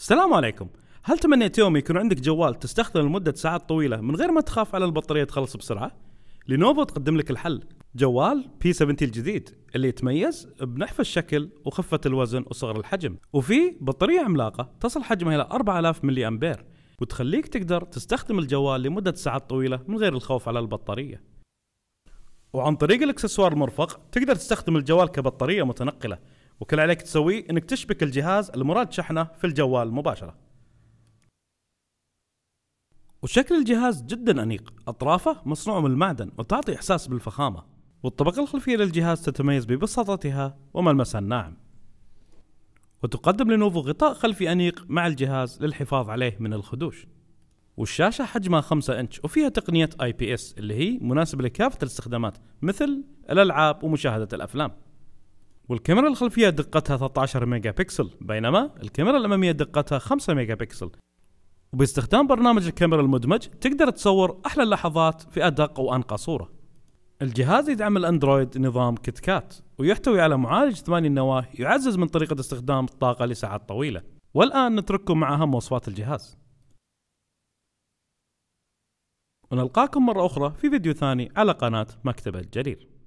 السلام عليكم هل تمنيت يوم يكون عندك جوال تستخدمه لمدة ساعات طويلة من غير ما تخاف على البطارية تخلص بسرعة؟ لينوفو تقدم لك الحل جوال بي 70 الجديد اللي يتميز بنحف الشكل وخفة الوزن وصغر الحجم وفيه بطارية عملاقة تصل حجمها إلى 4000 ملي أمبير وتخليك تقدر تستخدم الجوال لمدة ساعات طويلة من غير الخوف على البطارية وعن طريق الاكسسوار المرفق تقدر تستخدم الجوال كبطارية متنقلة وكل عليك تسويه انك تشبك الجهاز المراد شحنه في الجوال مباشره وشكل الجهاز جدا انيق اطرافه مصنوعه من المعدن وتعطي احساس بالفخامه والطبقه الخلفيه للجهاز تتميز ببساطتها وملمسها الناعم وتقدم لنوفو غطاء خلفي انيق مع الجهاز للحفاظ عليه من الخدوش والشاشة حجمها 5 انش وفيها تقنية اي بي اس اللي هي مناسبة لكافة الاستخدامات مثل الالعاب ومشاهدة الافلام والكاميرا الخلفية دقتها 13 ميجا بكسل بينما الكاميرا الأمامية دقتها 5 ميجا بكسل وباستخدام برنامج الكاميرا المدمج تقدر تصور أحلى اللحظات في أدق وأنقى صورة الجهاز يدعم الأندرويد نظام كتكات كات ويحتوي على معالج 8 نواة يعزز من طريقة استخدام الطاقة لساعات طويلة والآن نترككم مع أهم وصفات الجهاز ونلقاكم مرة أخرى في فيديو ثاني على قناة مكتبة الجرير